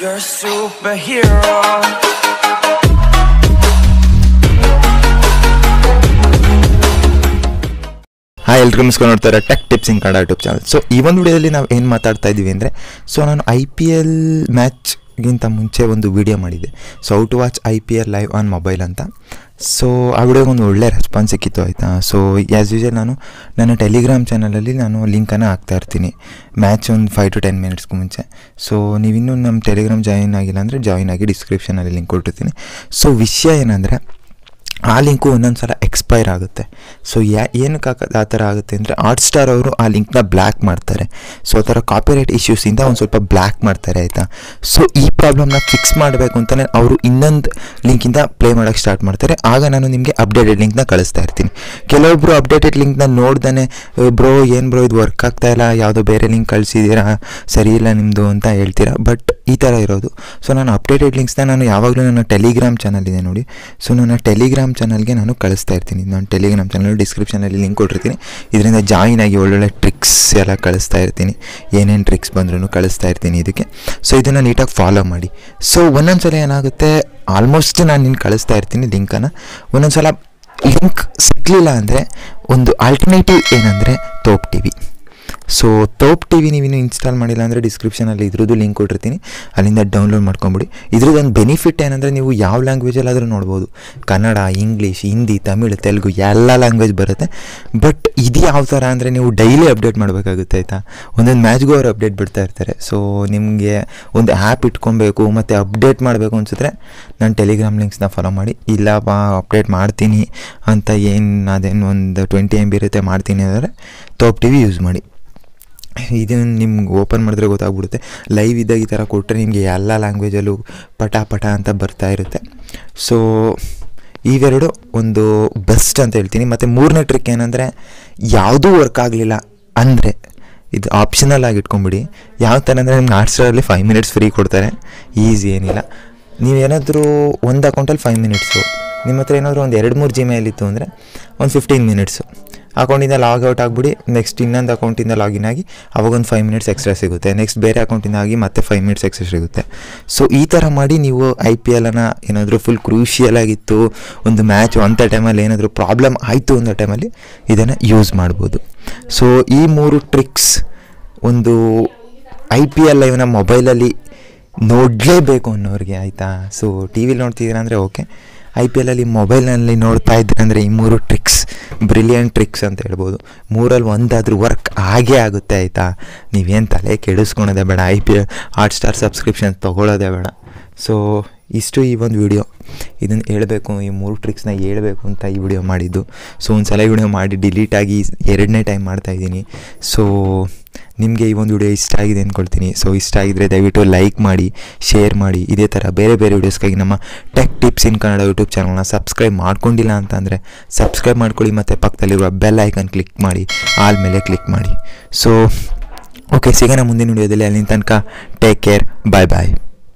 You're a superhero. Hi ಎಲ್ರಿಗೂ ನಮಸ್ಕಾರ ನೋಡ್ತಾ ಇರೋ tech tips in Kannada YouTube channel so ಈ ಒಂದು ವಿಡಿಯೋದಲ್ಲಿ ನಾವು ಏನು ಮಾತಾಡ್ತಾ ಇದ್ದೀವಿ ಅಂದರೆ ಸೊ ನಾನು ಐ ಪಿ ಎಲ್ ಮ್ಯಾಚ್ಗಿಂತ ಮುಂಚೆ ಒಂದು ವಿಡಿಯೋ ಮಾಡಿದ್ದೆ so out watch I P L live on mobile ಅಂತ ಸೊ ಆ ವಿಡಿಯೋ ಒಂದು ಒಳ್ಳೆ ರೆಸ್ಪಾನ್ಸ್ ಸಿಕ್ಕಿತ್ತು ಆಯಿತಾ ಸೊ ಆ್ಯಸ್ ಯೂಜಲ್ ನಾನು ನನ್ನ ಟೆಲಿಗ್ರಾಮ್ ಚಾನಲಲ್ಲಿ ನಾನು ಲಿಂಕನ್ನು ಇರ್ತೀನಿ ಮ್ಯಾಚ್ ಒಂದು ಫೈವ್ ಟು ಟೆನ್ ಮಿನಿಟ್ಸ್ಗೂ ಮುಂಚೆ ಸೊ ನೀವಿನ್ನೂ ನಮ್ಮ ಟೆಲಿಗ್ರಾಮ್ ಜಾಯಿನ್ ಆಗಿಲ್ಲ ಅಂದರೆ ಜಾಯಿನ್ ಆಗಿ ಡಿಸ್ಕ್ರಿಪ್ಷನಲ್ಲಿ ಲಿಂಕ್ ಕೊಟ್ಟಿರ್ತೀನಿ ಸೊ ವಿಷಯ ಏನಂದರೆ ಆ ಲಿಂಕು ಒಂದೊಂದು ಸಲ ಎಕ್ಸ್ಪೈರ್ ಆಗುತ್ತೆ ಸೊ ಯಾ ಏನಕ್ಕೆ ಆ ಥರ ಆಗುತ್ತೆ ಅಂದರೆ ಆರ್ಟ್ ಸ್ಟಾರ್ ಅವರು ಆ ಲಿಂಕ್ನ ಬ್ಲ್ಯಾಕ್ ಮಾಡ್ತಾರೆ ಸೊ ಆ ಥರ ಕಾಪಿರೈಟ್ ಇಶ್ಯೂಸಿಂದ ಒಂದು ಸ್ವಲ್ಪ ಬ್ಲ್ಯಾಕ್ ಮಾಡ್ತಾರೆ ಆಯಿತಾ ಸೊ ಈ ಪ್ರಾಬ್ಲಮ್ನ ಫಿಕ್ಸ್ ಮಾಡಬೇಕು ಅಂತಲೇ ಅವರು ಇನ್ನೊಂದು ಲಿಂಕಿಂದ ಪ್ಲೇ ಮಾಡೋಕ್ಕೆ ಸ್ಟಾರ್ಟ್ ಮಾಡ್ತಾರೆ ಆಗ ನಾನು ನಿಮಗೆ ಅಪ್ಡೇಟೆಡ್ ಲಿಂಕ್ನ ಕಳಿಸ್ತಾ ಇರ್ತೀನಿ ಕೆಲವೊಬ್ಬರು ಅಪ್ಡೇಟೆಡ್ ಲಿಂಕ್ನ ನೋಡ್ದೇ ಬ್ರೋ ಏನು ಬ್ರೋ ಇದು ವರ್ಕ್ ಆಗ್ತಾ ಇಲ್ಲ ಯಾವುದೋ ಬೇರೆ ಲಿಂಕ್ ಕಳಿಸಿದ್ದೀರಾ ಸರಿ ಇಲ್ಲ ನಿಮ್ಮದು ಅಂತ ಹೇಳ್ತೀರಾ ಬಟ್ ಈ ಥರ ಇರೋದು ಸೊ ನಾನು ಅಪ್ಡೇಟೆಡ್ ಲಿಂಕ್ಸ್ನ ನಾನು ಯಾವಾಗಲೂ ನನ್ನ ಟೆಲಿಗ್ರಾಮ್ ಚಾನಲ್ ಇದೆ ನೋಡಿ ಸೊ ನನ್ನ ಟೆಲಿಗ್ರಾಮ್ ಚಾನಲ್ಗೆ ನಾನು ಕಳಿಸ್ತಾ ಇರ್ತೀನಿ ನಾನು ಟೆಲಿಗ್ರಾಮ್ ಚಾನಲ್ ಡಿಸ್ಕ್ರಿಪ್ಷನಲ್ಲಿ ಲಿಂಕ್ ಕೊಟ್ಟಿರ್ತೀನಿ ಇದರಿಂದ ಜಾಯಿನ್ ಆಗಿ ಒಳ್ಳೊಳ್ಳೆ ಟ್ರಿಕ್ಸ್ ಎಲ್ಲ ಕಳಿಸ್ತಾ ಇರ್ತೀನಿ ಏನೇನು ಟ್ರಿಕ್ಸ್ ಬಂದ್ರೂ ಕಳಿಸ್ತಾ ಇರ್ತೀನಿ ಇದಕ್ಕೆ ಸೊ ಇದನ್ನು ನೀಟಾಗಿ ಫಾಲೋ ಮಾಡಿ ಸೊ ಒಂದೊಂದು ಸಲ ಏನಾಗುತ್ತೆ ಆಲ್ಮೋಸ್ಟ್ ನಾನು ನೀನು ಕಳಿಸ್ತಾ ಇರ್ತೀನಿ ಲಿಂಕನ್ನು ಒಂದೊಂದು ಸಲ ಲಿಂಕ್ ಸಿಗಲಿಲ್ಲ ಅಂದರೆ ಒಂದು ಆಲ್ಟರ್ನೇಟಿವ್ ಏನಂದರೆ Thop T V so Thop T V ನೀವಿನ್ನೂ ಇನ್ಸ್ಟಾಲ್ ಮಾಡಿಲ್ಲ ಅಂದರೆ ಡಿಸ್ಕ್ರಿಪ್ಷನಲ್ಲಿ ಇದ್ರದ್ದು ಲಿಂಕ್ ಕೊಟ್ಟಿರ್ತೀನಿ ಅಲ್ಲಿಂದ ಡೌನ್ಲೋಡ್ ಮಾಡ್ಕೊಂಬಿಡಿ ಇದ್ರದ್ದು ಒಂದು ಬೆನಿಫಿಟ್ ಏನಂದರೆ ನೀವು ಯಾವ ಲ್ಯಾಂಗ್ವೇಜಲ್ಲಾದರೂ ನೋಡ್ಬೋದು ಕನ್ನಡ ಇಂಗ್ಲೀಷ್ ಹಿಂದಿ ತಮಿಳು ತೆಲುಗು ಎಲ್ಲ ಲ್ಯಾಂಗ್ವೇಜ್ ಬರುತ್ತೆ ಬಟ್ ಇದು ಯಾವ ಥರ ಅಂದರೆ ನೀವು ಡೈಲಿ ಅಪ್ಡೇಟ್ ಮಾಡಬೇಕಾಗುತ್ತೆ ಆಯಿತಾ ಒಂದೊಂದು ಮ್ಯಾಚ್ಗೂ ಅವ್ರು ಅಪ್ಡೇಟ್ ಬಿಡ್ತಾ ಇರ್ತಾರೆ ಸೊ ನಿಮಗೆ ಒಂದು ಆ್ಯಪ್ ಇಟ್ಕೊಬೇಕು ಮತ್ತು ಅಪ್ಡೇಟ್ ಮಾಡಬೇಕು ಅನಿಸಿದ್ರೆ ನಾನು ಟೆಲಿಗ್ರಾಮ್ ಲಿಂಕ್ಸ್ನ ಫಾಲೋ ಮಾಡಿ ಬಾ ಅಪ್ಡೇಟ್ ಮಾಡ್ತೀನಿ ಅಂತ ಏನು ಅದೇನು ಒಂದು ಟ್ವೆಂಟಿ ಎಮ್ ಬಿ ಇರುತ್ತೆ ಮಾಡ್ತೀನಿ ಅಂದರೆ ತೋಪ್ ಟಿ ವಿ ಯೂಸ್ ಮಾಡಿ ಇದನ್ನು ನಿಮ್ಗೆ ಓಪನ್ ಮಾಡಿದ್ರೆ ಗೊತ್ತಾಗ್ಬಿಡುತ್ತೆ ಲೈವ್ ಇದ್ದಾಗ ಈ ಥರ ಕೊಟ್ಟರೆ ನಿಮಗೆ ಎಲ್ಲ ಲ್ಯಾಂಗ್ವೇಜಲ್ಲೂ ಪಟ ಪಟ ಅಂತ ಬರ್ತಾ ಇರುತ್ತೆ ಸೊ ಇವೆರಡು ಒಂದು ಬೆಸ್ಟ್ ಅಂತ ಹೇಳ್ತೀನಿ ಮತ್ತು ಮೂರನೇ ಟ್ರಿಕ್ ಏನಂದರೆ ಯಾವುದೂ ವರ್ಕ್ ಆಗಲಿಲ್ಲ ಅಂದರೆ ಇದು ಆಪ್ಷನಲ್ ಆಗಿ ಇಟ್ಕೊಂಬಿಡಿ ಯಾವ ಥರ ಅಂದರೆ ನಿಮ್ಗೆ ಆರ್ಟ್ಸ್ಟ್ರಲ್ಲಿ ಫೈವ್ ಮಿನಿಟ್ಸ್ ಫ್ರೀ ಕೊಡ್ತಾರೆ ಈಸಿ ಏನಿಲ್ಲ ನೀವೇನಾದರೂ ಒಂದು ಅಕೌಂಟಲ್ಲಿ ಫೈವ್ ಮಿನಿಟ್ಸು ನಿಮ್ಮ ಹತ್ರ ಏನಾದರೂ ಒಂದು ಎರಡು ಮೂರು ಜಿಮೇಲ್ ಇತ್ತು ಅಂದರೆ ಒಂದು ಫಿಫ್ಟೀನ್ ಮಿನಿಟ್ಸು ಅಕೌಂಟಿಂದ ಲಾಗ್ ಔಟ್ ಆಗಿಬಿಡಿ ನೆಕ್ಸ್ಟ್ ಇನ್ನೊಂದು ಅಕೌಂಟಿಂದ ಲಾಗಿನ್ ಆಗಿ ಅವಾಗ ಒಂದು ಫೈವ್ ಮಿನಿಟ್ಸ್ ಎಕ್ಸ್ಟ್ರಾ ಸಿಗುತ್ತೆ ನೆಕ್ಸ್ಟ್ ಬೇರೆ ಅಕೌಂಟಿಂದ ಆಗಿ ಮತ್ತೆ ಫೈವ್ ಮಿನಿಟ್ಸ್ ಎಕ್ಸ್ಟ್ರಾ ಸಿಗುತ್ತೆ ಸೊ ಈ ಥರ ಮಾಡಿ ನೀವು ಐ ಪಿ ಎಲ್ಲನ್ನು ಏನಾದರೂ ಫುಲ್ ಕ್ರೂಷಿಯಲ್ ಆಗಿತ್ತು ಒಂದು ಮ್ಯಾಚ್ ಅಂಥ ಟೈಮಲ್ಲಿ ಏನಾದರೂ ಪ್ರಾಬ್ಲಮ್ ಆಯಿತು ಅಂಥ ಟೈಮಲ್ಲಿ ಇದನ್ನು ಯೂಸ್ ಮಾಡ್ಬೋದು ಸೊ ಈ ಮೂರು ಟ್ರಿಕ್ಸ್ ಒಂದು ಐ ಪಿ ಎಲ್ ಲೈವ್ನ ಮೊಬೈಲಲ್ಲಿ ನೋಡಲೇಬೇಕು ಅನ್ನೋರಿಗೆ ಆಯಿತಾ ಸೊ ಟಿ ವಿಲಿ ನೋಡ್ತಿದ್ದೀರಾ ಅಂದರೆ ಓಕೆ ಐ ಪಿ ಎಲಲ್ಲಿ ಮೊಬೈಲ್ನಲ್ಲಿ ನೋಡ್ತಾ ಇದ್ದರೆ ಅಂದರೆ ಈ ಮೂರು ಟ್ರಿಕ್ಸ್ ಬ್ರಿಲಿಯಂಟ್ ಟ್ರಿಕ್ಸ್ ಅಂತ ಹೇಳ್ಬೋದು ಮೂರಲ್ಲಿ ಒಂದಾದರೂ ವರ್ಕ್ ಆಗೇ ಆಗುತ್ತೆ ಆಯಿತಾ ನೀವೇನು ತಲೆ ಕೆಡಿಸ್ಕೊಳೋದೇ ಬೇಡ I P L Hotstar subscription ತೊಗೊಳೋದೇ ಬೇಡ ಸೊ ಇಷ್ಟು ಈ ಒಂದು ವಿಡಿಯೋ ಇದನ್ನು ಹೇಳಬೇಕು ಈ ಮೂರು ಟ್ರಿಕ್ಸ್ನ ಹೇಳಬೇಕು ಅಂತ ಈ ವಿಡಿಯೋ ಮಾಡಿದ್ದು ಸೊ ಒಂದು ಸಲ ವಿಡಿಯೋ ಮಾಡಿ ಡಿಲೀಟ್ ಆಗಿ ಎರಡನೇ ಟೈಮ್ ಮಾಡ್ತಾಯಿದ್ದೀನಿ ಸೊ ನಿಮಗೆ ಈ ಒಂದು ವಿಡಿಯೋ ಇಷ್ಟ ಆಗಿದೆ ಅಂದ್ಕೊಳ್ತೀನಿ ಸೊ ಇಷ್ಟ ಆಗಿದ್ರೆ ದಯವಿಟ್ಟು ಲೈಕ್ ಮಾಡಿ ಶೇರ್ ಮಾಡಿ ಇದೇ ಥರ ಬೇರೆ ಬೇರೆ ವಿಡಿಯೋಸ್ಗಾಗಿ ನಮ್ಮ tech tips in Kannada YouTube ಚಾನಲ್ನ ಸಬ್ಸ್ಕ್ರೈಬ್ ಮಾಡ್ಕೊಂಡಿಲ್ಲ ಅಂತಂದರೆ ಸಬ್ಸ್ಕ್ರೈಬ್ ಮಾಡ್ಕೊಳ್ಳಿ ಮತ್ತು ಪಕ್ಕದಲ್ಲಿರುವ ಬೆಲ್ ಐಕನ್ ಕ್ಲಿಕ್ ಮಾಡಿ ಆಲ್ ಮೇಲೆ ಕ್ಲಿಕ್ ಮಾಡಿ ಸೊ ಓಕೆ ಸಿಗೋಣ ಮುಂದಿನ ವಿಡಿಯೋದಲ್ಲಿ ಅಲ್ಲಿನ ತನಕ ಟೇಕ್ ಕೇರ್ ಬಾಯ್ ಬಾಯ್